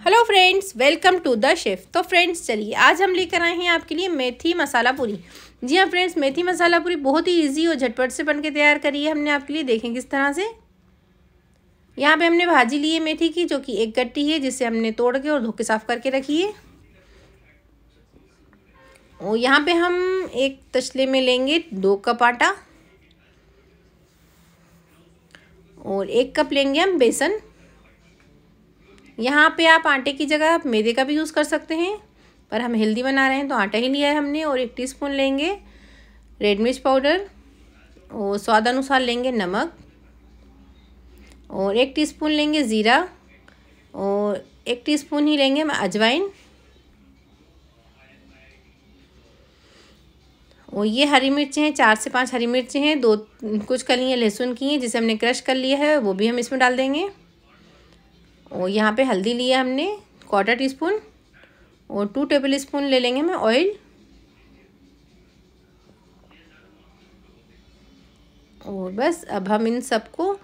hello friends welcome to the chef तो friends चलिए आज हम लेकर आए हैं आपके लिए मेथी मसाला पूरी जी हाँ फ्रेंड्स मेथी मसाला पूरी बहुत ही इजी और झटपट से बन के तैयार करी है हमने आपके लिए देखें किस तरह से यहाँ पे हमने भाजी ली है मेथी की जो कि एक गट्टी है जिसे हमने तोड़ के और धो के साफ़ करके रखी है और यहाँ पे हम एक तसले में लेंगे दो कप आटा और एक कप लेंगे हम बेसन यहाँ पे आप आटे की जगह आप मैदे का भी यूज़ कर सकते हैं पर हम हेल्दी बना रहे हैं तो आटा ही लिया है हमने और एक टीस्पून लेंगे रेड मिर्च पाउडर और स्वाद अनुसार लेंगे नमक और एक टीस्पून लेंगे ज़ीरा और एक टीस्पून ही लेंगे हम अजवाइन और ये हरी मिर्चें हैं चार से पांच हरी मिर्चें हैं दो कुछ कलियाँ लहसुन की हैं जिसे हमने क्रश कर लिया है वो भी हम इसमें डाल देंगे और यहाँ पे हल्दी लिया हमने क्वार्टर टी स्पून और टू टेबल स्पून ले लेंगे हमें ऑयल और बस अब हम इन सबको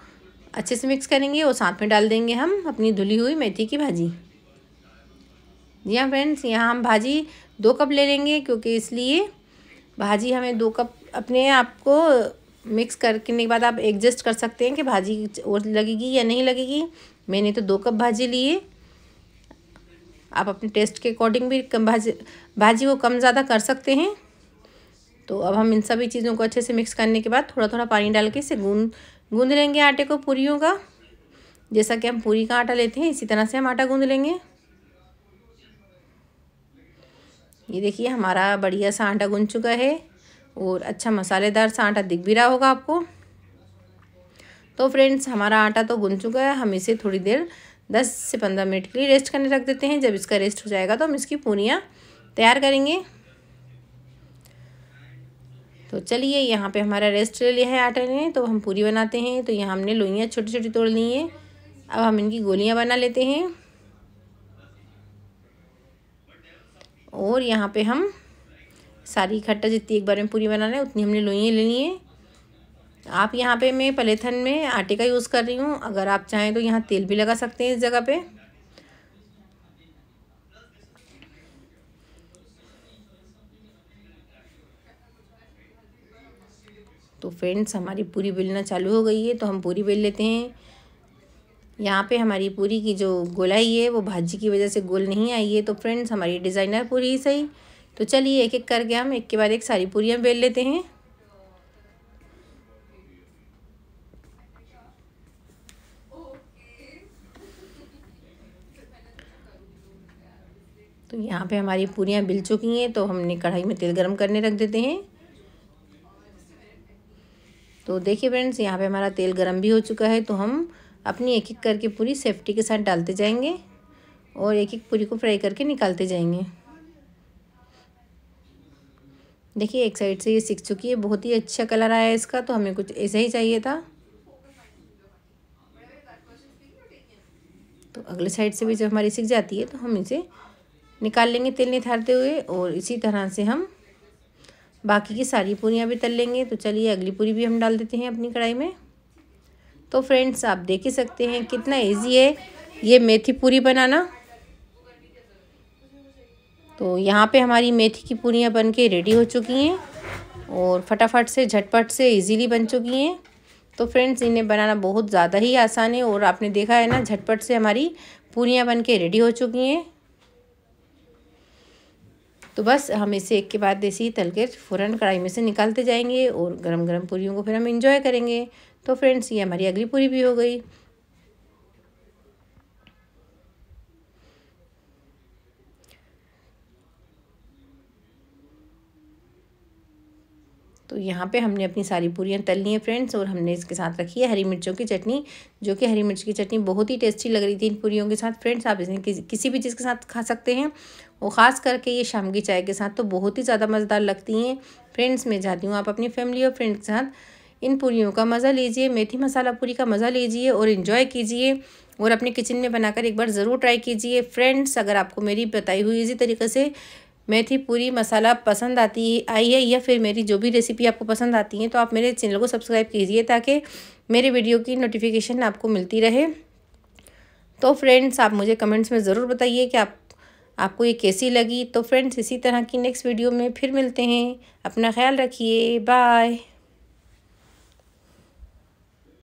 अच्छे से मिक्स करेंगे और साथ में डाल देंगे हम अपनी धुली हुई मेथी की भाजी जी हाँ फ्रेंड्स यहाँ हम भाजी दो कप ले लेंगे क्योंकि इसलिए भाजी हमें दो कप अपने आप को मिक्स करने के बाद आप एडजस्ट कर सकते हैं कि भाजी और लगेगी या नहीं लगेगी मैंने तो दो कप भाजी लिए आप अपने टेस्ट के अकॉर्डिंग भी कम भाजी भाजी वो कम ज़्यादा कर सकते हैं तो अब हम इन सभी चीज़ों को अच्छे से मिक्स करने के बाद थोड़ा थोड़ा पानी डाल के इसे गूंद गूंद लेंगे आटे को पूरियों का जैसा कि हम पूरी का आटा लेते हैं इसी तरह से हम आटा गूंद लेंगे ये देखिए हमारा बढ़िया सा आटा गूंद चुका है और अच्छा मसालेदार सा आटा दिख भी रहा होगा आपको तो फ्रेंड्स हमारा आटा तो गुन चुका है हम इसे थोड़ी देर दस से पंद्रह मिनट के लिए रेस्ट करने रख देते हैं जब इसका रेस्ट हो जाएगा तो हम इसकी पूनियाँ तैयार करेंगे तो चलिए यहाँ पे हमारा रेस्ट ले लिया है आटे ने तो हम पूरी बनाते हैं तो यहाँ हमने लोइयाँ छोटी छोटी तोड़ ली हैं अब हम इनकी गोलियाँ बना लेते हैं और यहाँ पे हम सारी खट्टा जितनी एक बार में पूरी बना रहे हैं उतनी हमने लोइयाँ लेनी है आप यहाँ पे मैं पलेथन में आटे का यूज़ कर रही हूँ अगर आप चाहें तो यहाँ तेल भी लगा सकते हैं इस जगह पे तो फ्रेंड्स हमारी पूरी बेलना चालू हो गई है तो हम पूरी बेल लेते हैं यहाँ पे हमारी पूरी की जो गोलाई है वो भाजी की वजह से गोल नहीं आई है तो फ्रेंड्स हमारी डिज़ाइनर पूरी ही सही तो चलिए एक एक करके हम एक के बाद एक सारी पूरियाँ बेल लेते हैं तो यहाँ पे हमारी पूरियाँ बिल चुकी हैं तो हमने कढ़ाई में तेल गरम करने रख देते हैं तो देखिए फ्रेंड्स यहाँ पे हमारा तेल गरम भी हो चुका है तो हम अपनी एक एक करके पूरी सेफ्टी के साथ डालते जाएंगे और एक एक पूरी को फ्राई करके निकालते जाएंगे देखिए एक साइड से ये सीख चुकी है बहुत ही अच्छा कलर आया है इसका तो हमें कुछ ऐसा ही चाहिए था तो अगले साइड से भी जब हमारी सीख जाती है तो हम इसे निकाल लेंगे तेल निथारते हुए और इसी तरह से हम बाकी की सारी पूरियाँ भी तल लेंगे तो चलिए अगली पूरी भी हम डाल देते हैं अपनी कढ़ाई में तो फ्रेंड्स आप देख ही सकते हैं कितना इजी है ये मेथी पूरी बनाना तो यहाँ पे हमारी मेथी की पूरियाँ बन के रेडी हो चुकी हैं और फटाफट से झटपट से इजीली बन चुकी हैं तो फ्रेंड्स इन्हें बनाना बहुत ज़्यादा ही आसान है और आपने देखा है ना झटपट से हमारी पूरियाँ बन के रेडी हो चुकी हैं तो बस हम इसे एक के बाद देसी तल के फ़ौरन कढ़ाई में से निकालते जाएंगे और गरम गरम पूरी को फिर हम इंजॉय करेंगे तो फ्रेंड्स ये हमारी अगली पूरी भी हो गई यहाँ पे हमने अपनी सारी पूरियाँ तल ली हैं फ्रेंड्स और हमने इसके साथ रखी है हरी मिर्चों की चटनी जो कि हरी मिर्च की चटनी बहुत ही टेस्टी लग रही थी इन पूरियों के साथ फ्रेंड्स आप इसे किसी भी चीज़ के साथ खा सकते हैं और ख़ास करके ये शाम की चाय के साथ तो बहुत ही ज़्यादा मज़ेदार लगती हैं फ्रेंड्स मैं चाहती हूँ आप अपनी फैमिली और फ्रेंड्स के साथ इन पूरीों का मज़ा लीजिए मेथी मसाला पूरी का मज़ा लीजिए और इन्जॉय कीजिए और अपने किचन में बनाकर एक बार ज़रूर ट्राई कीजिए फ्रेंड्स अगर आपको मेरी बताई हुई इसी तरीके से मेथी पूरी मसाला पसंद आती आई है या फिर मेरी जो भी रेसिपी आपको पसंद आती है तो आप मेरे चैनल को सब्सक्राइब कीजिए ताकि मेरे वीडियो की नोटिफिकेशन आपको मिलती रहे तो फ्रेंड्स आप मुझे कमेंट्स में ज़रूर बताइए कि आप आपको ये कैसी लगी तो फ्रेंड्स इसी तरह की नेक्स्ट वीडियो में फिर मिलते हैं अपना ख्याल रखिए बाय